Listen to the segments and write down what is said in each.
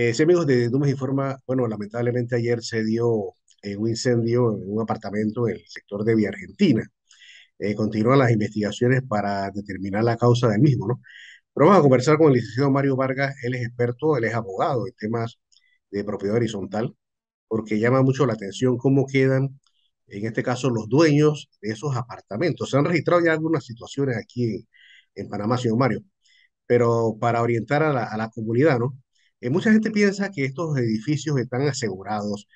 Eh, sí, amigos de Dumas Informa, bueno, lamentablemente ayer se dio eh, un incendio en un apartamento del sector de Vía Argentina. Eh, continúan las investigaciones para determinar la causa del mismo, ¿no? Pero vamos a conversar con el licenciado Mario Vargas, él es experto, él es abogado en temas de propiedad horizontal, porque llama mucho la atención cómo quedan, en este caso, los dueños de esos apartamentos. Se han registrado ya algunas situaciones aquí en, Panamá, señor Mario, pero para orientar a la comunidad, ¿no? Eh, mucha gente piensa que estos edificios están asegurados,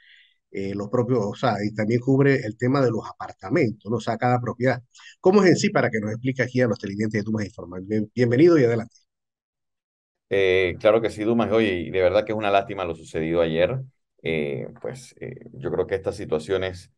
eh, los propios, o sea, y también cubre el tema de los apartamentos, ¿no? O sea, cada propiedad. ¿Cómo es en sí para que nos explique aquí a los televidentes de Dumas Informal? bienvenido y adelante. Eh, claro que sí, Dumas. Oye, y de verdad que es una lástima lo sucedido ayer. pues yo creo que estas situaciones,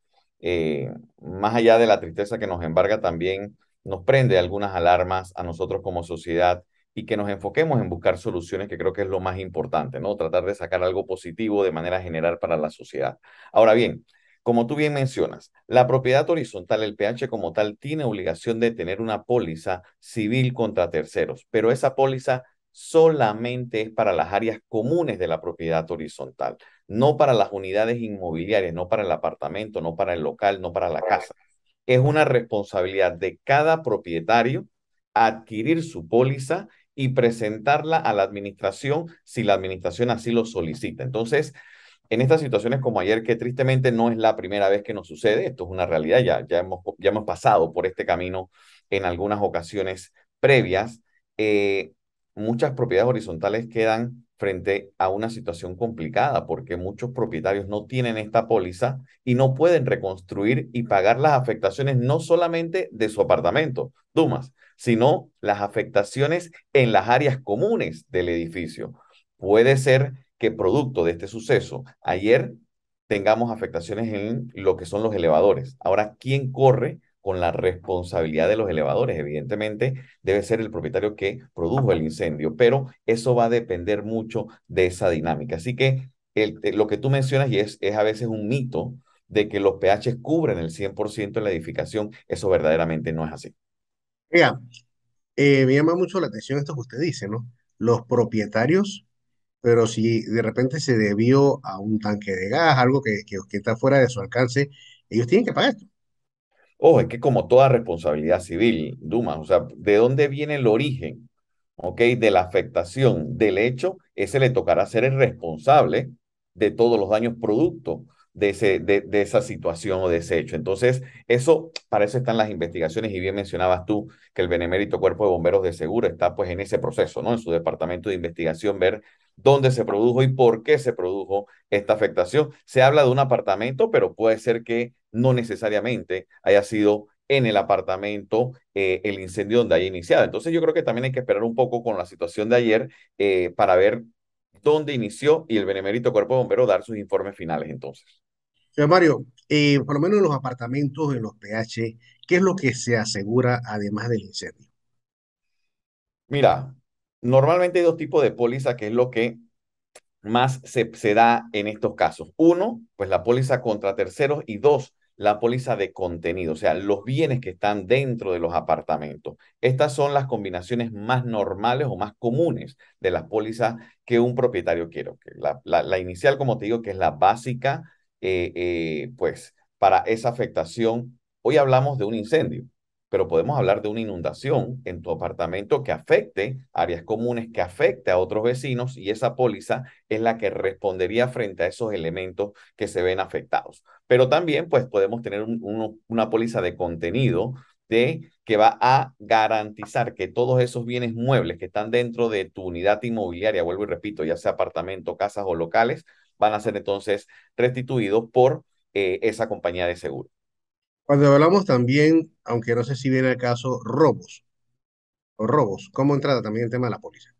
más allá de la tristeza que nos embarga, también nos prende algunas alarmas a nosotros como sociedad y que nos enfoquemos en buscar soluciones, que creo que es lo más importante, ¿no? Tratar de sacar algo positivo de manera general para la sociedad. Ahora bien, como tú bien mencionas, la propiedad horizontal, el PH como tal, tiene obligación de tener una póliza civil contra terceros, pero esa póliza solamente es para las áreas comunes de la propiedad horizontal, no para las unidades inmobiliarias, no para el apartamento, no para el local, no para la casa. Es una responsabilidad de cada propietario adquirir su póliza y presentarla a la administración si la administración así lo solicita. Entonces, en estas situaciones como ayer, que tristemente no es la primera vez que nos sucede, esto es una realidad, ya, ya, hemos, ya hemos pasado por este camino en algunas ocasiones previas, eh, muchas propiedades horizontales quedan frente a una situación complicada porque muchos propietarios no tienen esta póliza y no pueden reconstruir y pagar las afectaciones no solamente de su apartamento, Dumas, sino las afectaciones en las áreas comunes del edificio. Puede ser que producto de este suceso, ayer tengamos afectaciones en lo que son los elevadores. Ahora, ¿quién corre con la responsabilidad de los elevadores. Evidentemente, debe ser el propietario que produjo el incendio, pero eso va a depender mucho de esa dinámica. Así que lo que tú mencionas, y es, a veces un mito, de que los PH cubren el 100% de la edificación, eso verdaderamente no es así. Mira, eh, me llama mucho la atención esto que usted dice, ¿no? Los propietarios, pero si de repente se debió a un tanque de gas, algo que está fuera de su alcance, ellos tienen que pagar esto. Ojo, es que como toda responsabilidad civil, Dumas, o sea, ¿de dónde viene el origen, ok, de la afectación del hecho? Ese le tocará ser el responsable de todos los daños producto de, ese, de, de, esa situación o de ese hecho. Entonces, eso, para eso están las investigaciones y bien mencionabas tú que el Benemérito Cuerpo de Bomberos de Seguro está pues en ese proceso, ¿no? En su departamento de investigación, ver dónde se produjo y por qué se produjo esta afectación. Se habla de un apartamento, pero puede ser que no necesariamente haya sido en el apartamento eh, el incendio donde haya iniciado. Entonces yo creo que también hay que esperar un poco con la situación de ayer eh, para ver dónde inició y el Benemérito Cuerpo de dar sus informes finales entonces. Mario, eh, por lo menos en los apartamentos, en los PH, ¿qué es lo que se asegura además del incendio? Mira, normalmente hay dos tipos de póliza que es lo que más se, se da en estos casos. Uno, pues la póliza contra terceros y dos, la póliza de contenido, o sea, los bienes que están dentro de los apartamentos. Estas son las combinaciones más normales o más comunes de las pólizas que un propietario quiere. La, la, inicial, como te digo, que es la básica, eh, eh, pues para esa afectación. Hoy hablamos de un incendio pero podemos hablar de una inundación en tu apartamento que afecte áreas comunes, que afecte a otros vecinos y esa póliza es la que respondería frente a esos elementos que se ven afectados. Pero también pues podemos tener una póliza de contenido de que va a garantizar que todos esos bienes muebles que están dentro de tu unidad inmobiliaria, vuelvo y repito, ya sea apartamento, casas o locales, van a ser entonces restituidos por eh, esa compañía de seguro. Cuando hablamos también, aunque no sé si viene el caso, robos o robos, ¿cómo entra también el tema de la póliza?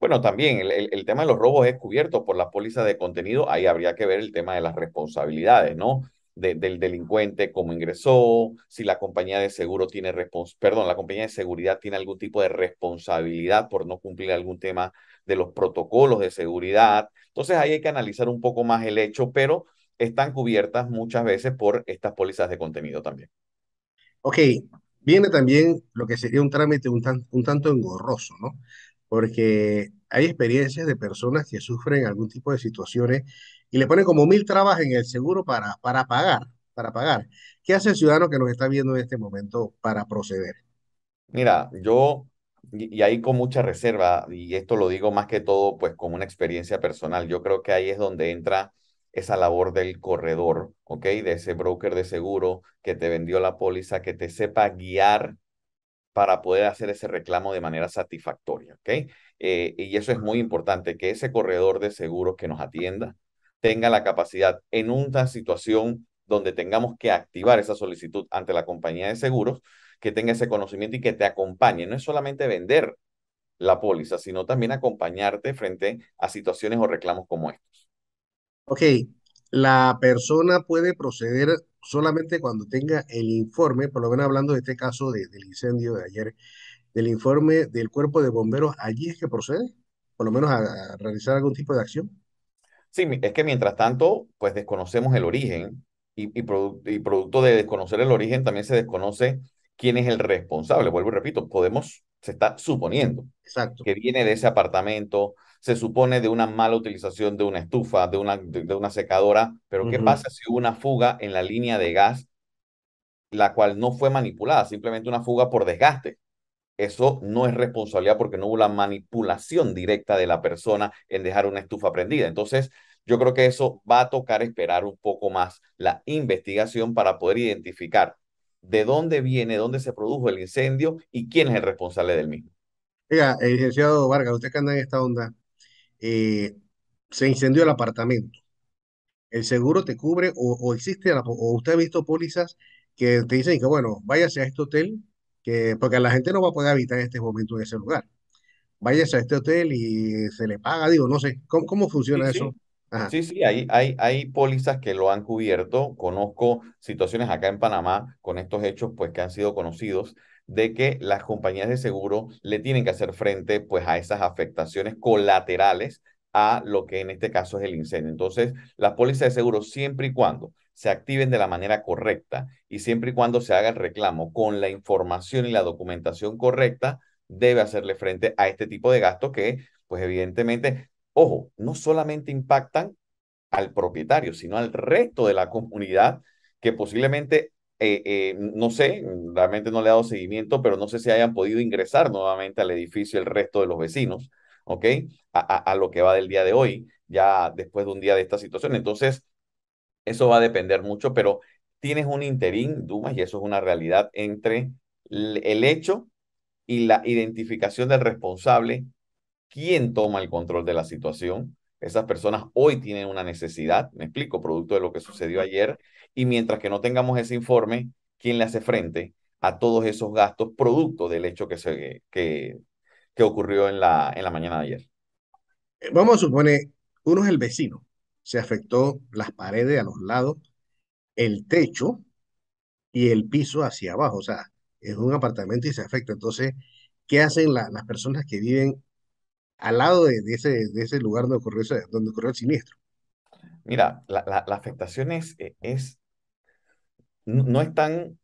Bueno, también el, tema de los robos es cubierto por la póliza de contenido. Ahí habría que ver el tema de las responsabilidades, ¿no? del delincuente, cómo ingresó, si la compañía de seguro tiene perdón, la compañía de seguridad tiene algún tipo de responsabilidad por no cumplir algún tema de los protocolos de seguridad. Entonces ahí hay que analizar un poco más el hecho, pero están cubiertas muchas veces por estas pólizas de contenido también. Ok, viene también lo que sería un trámite un, tanto engorroso, ¿no? Porque hay experiencias de personas que sufren algún tipo de situaciones y le ponen como mil trabas en el seguro para, para pagar, para pagar. ¿Qué hace el ciudadano que nos está viendo en este momento para proceder? Mira, yo, y, ahí con mucha reserva, y esto lo digo más que todo pues con una experiencia personal, yo creo que ahí es donde entra esa labor del corredor, ¿ok? De ese broker de seguro que te vendió la póliza, que te sepa guiar para poder hacer ese reclamo de manera satisfactoria, ¿ok? Eh, y eso es muy importante, que ese corredor de seguros que nos atienda tenga la capacidad en una situación donde tengamos que activar esa solicitud ante la compañía de seguros, que tenga ese conocimiento y que te acompañe. No es solamente vender la póliza, sino también acompañarte frente a situaciones o reclamos como estos. Ok, la persona puede proceder solamente cuando tenga el informe, por lo menos hablando de este caso del incendio de ayer, del informe del cuerpo de bomberos, allí es que procede, por lo menos a, realizar algún tipo de acción. Sí, es que mientras tanto, pues desconocemos el origen y, producto de desconocer el origen también se desconoce quién es el responsable. Vuelvo y repito, podemos, se está suponiendo Exacto. que viene de ese apartamento, se supone de una mala utilización de una estufa, de una, de, una secadora, pero ¿qué pasa si hubo una fuga en la línea de gas, la cual no fue manipulada, simplemente una fuga por desgaste? Eso no es responsabilidad porque no hubo la manipulación directa de la persona en dejar una estufa prendida. Entonces, yo creo que eso va a tocar esperar un poco más la investigación para poder identificar de dónde viene, dónde se produjo el incendio y quién es el responsable del mismo. Oiga, eh, licenciado Vargas, usted que anda en esta onda, eh, se incendió el apartamento. El seguro te cubre o, existe, o usted ha visto pólizas que te dicen que, bueno, váyase a este hotel, que, porque la gente no va a poder habitar en este momento en ese lugar. Váyase a este hotel y se le paga, digo, no sé, ¿cómo, funciona eso? Sí. Sí, hay, hay, hay pólizas que lo han cubierto. Conozco situaciones acá en Panamá con estos hechos pues que han sido conocidos de que las compañías de seguro le tienen que hacer frente pues a esas afectaciones colaterales a lo que en este caso es el incendio. Entonces, las pólizas de seguro siempre y cuando se activen de la manera correcta y siempre y cuando se haga el reclamo con la información y la documentación correcta, debe hacerle frente a este tipo de gastos que, pues evidentemente, ojo, no solamente impactan al propietario, sino al resto de la comunidad que posiblemente eh, eh, no sé, realmente no le he dado seguimiento, pero no sé si hayan podido ingresar nuevamente al edificio el resto de los vecinos, ¿ok? A, a lo que va del día de hoy, ya después de un día de esta situación. Entonces, eso va a depender mucho, pero tienes un interín, Dumas, y eso es una realidad entre el hecho y la identificación del responsable, quién toma el control de la situación, esas personas hoy tienen una necesidad, me explico, producto de lo que sucedió ayer, y mientras que no tengamos ese informe, ¿quién le hace frente a todos esos gastos producto del hecho que, que, ocurrió en la, en la mañana de ayer? Eh, vamos a suponer, uno es el vecino, se afectó las paredes a los lados, el techo y el piso hacia abajo, o sea, es un apartamento y se afecta. Entonces, ¿qué hacen las personas que viven al lado de, ese, de ese lugar donde ocurrió, donde ocurrió el siniestro. Mira, la, afectación es, e, no, es tan,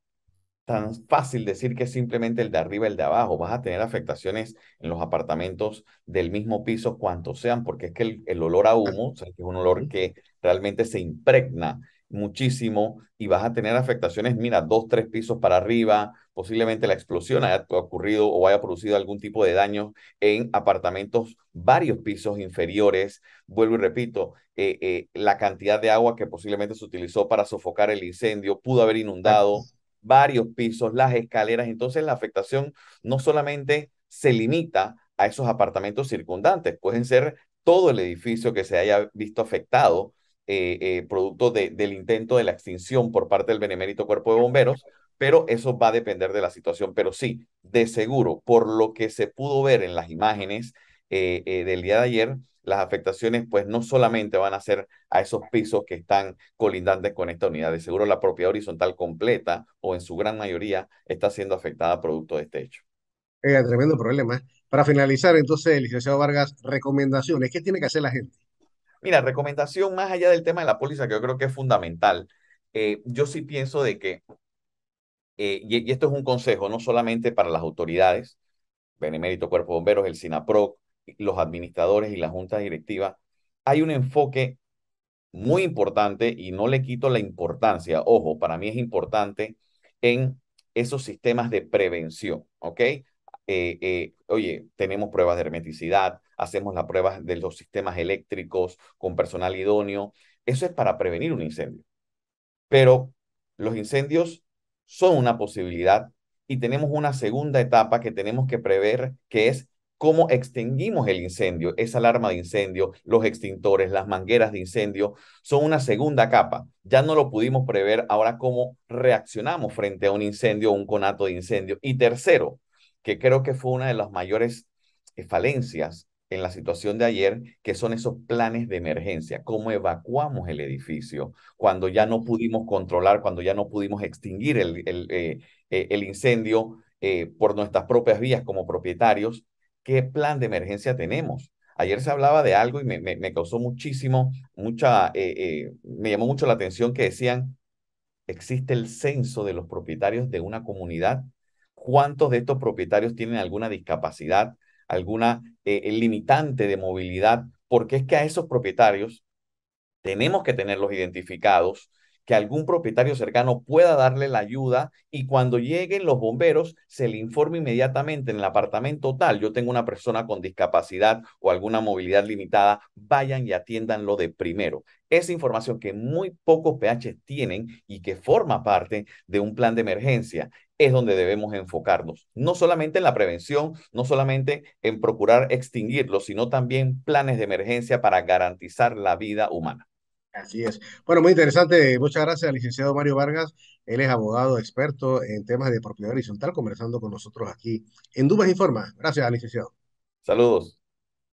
tan fácil decir que es simplemente el de arriba el de abajo. Vas a tener afectaciones en los apartamentos del mismo piso, cuantos sean, porque es que el, olor a humo, ah. que es un olor que realmente se impregna muchísimo y vas a tener afectaciones, mira, dos, tres pisos para arriba, posiblemente la explosión haya ocurrido o haya producido algún tipo de daño en apartamentos varios pisos inferiores. Vuelvo y repito, eh, eh, la cantidad de agua que posiblemente se utilizó para sofocar el incendio pudo haber inundado varios pisos, las escaleras. Entonces la afectación no solamente se limita a esos apartamentos circundantes, pueden ser todo el edificio que se haya visto afectado eh, eh, producto del intento de la extinción por parte del benemérito cuerpo de bomberos, pero eso va a depender de la situación. Pero sí, de seguro, por lo que se pudo ver en las imágenes eh, del día de ayer, las afectaciones pues no solamente van a ser a esos pisos que están colindantes con esta unidad, de seguro la propiedad horizontal completa o en su gran mayoría está siendo afectada producto de este hecho. un tremendo problema. Para finalizar, entonces, licenciado Vargas, recomendaciones, ¿qué tiene que hacer la gente? Mira, recomendación más allá del tema de la póliza, que yo creo que es fundamental. Eh, yo sí pienso de que, eh, y, esto es un consejo, no solamente para las autoridades, Benemérito Cuerpo Bomberos, el SINAPROC, los administradores y la junta directiva, hay un enfoque muy importante y no le quito la importancia, ojo, para mí es importante en esos sistemas de prevención, ¿ok? Eh, oye, tenemos pruebas de hermeticidad, hacemos las pruebas de los sistemas eléctricos con personal idóneo. Eso es para prevenir un incendio. Pero los incendios son una posibilidad y tenemos una segunda etapa que tenemos que prever, que es cómo extinguimos el incendio, esa alarma de incendio, los extintores, las mangueras de incendio, son una segunda capa. Ya no lo pudimos prever, ahora cómo reaccionamos frente a un incendio o un conato de incendio. Y tercero, que creo que fue una de las mayores eh, falencias en la situación de ayer, que son esos planes de emergencia, cómo evacuamos el edificio cuando ya no pudimos controlar, cuando ya no pudimos extinguir el, eh, eh, incendio eh, por nuestras propias vías como propietarios, qué plan de emergencia tenemos. Ayer se hablaba de algo y me, causó muchísimo, mucha, me llamó mucho la atención que decían, existe el censo de los propietarios de una comunidad, cuántos de estos propietarios tienen alguna discapacidad, alguna eh, el limitante de movilidad, porque es que a esos propietarios tenemos que tenerlos identificados que algún propietario cercano pueda darle la ayuda y cuando lleguen los bomberos se le informe inmediatamente en el apartamento tal, yo tengo una persona con discapacidad o alguna movilidad limitada, vayan y atiéndanlo de primero. Esa información que muy pocos PH tienen y que forma parte de un plan de emergencia es donde debemos enfocarnos, no solamente en la prevención, no solamente en procurar extinguirlo, sino también planes de emergencia para garantizar la vida humana. Así es. Bueno, muy interesante. Muchas gracias al licenciado Mario Vargas. Él es abogado experto en temas de propiedad horizontal, conversando con nosotros aquí en Dubas Informa. Gracias, licenciado. Saludos.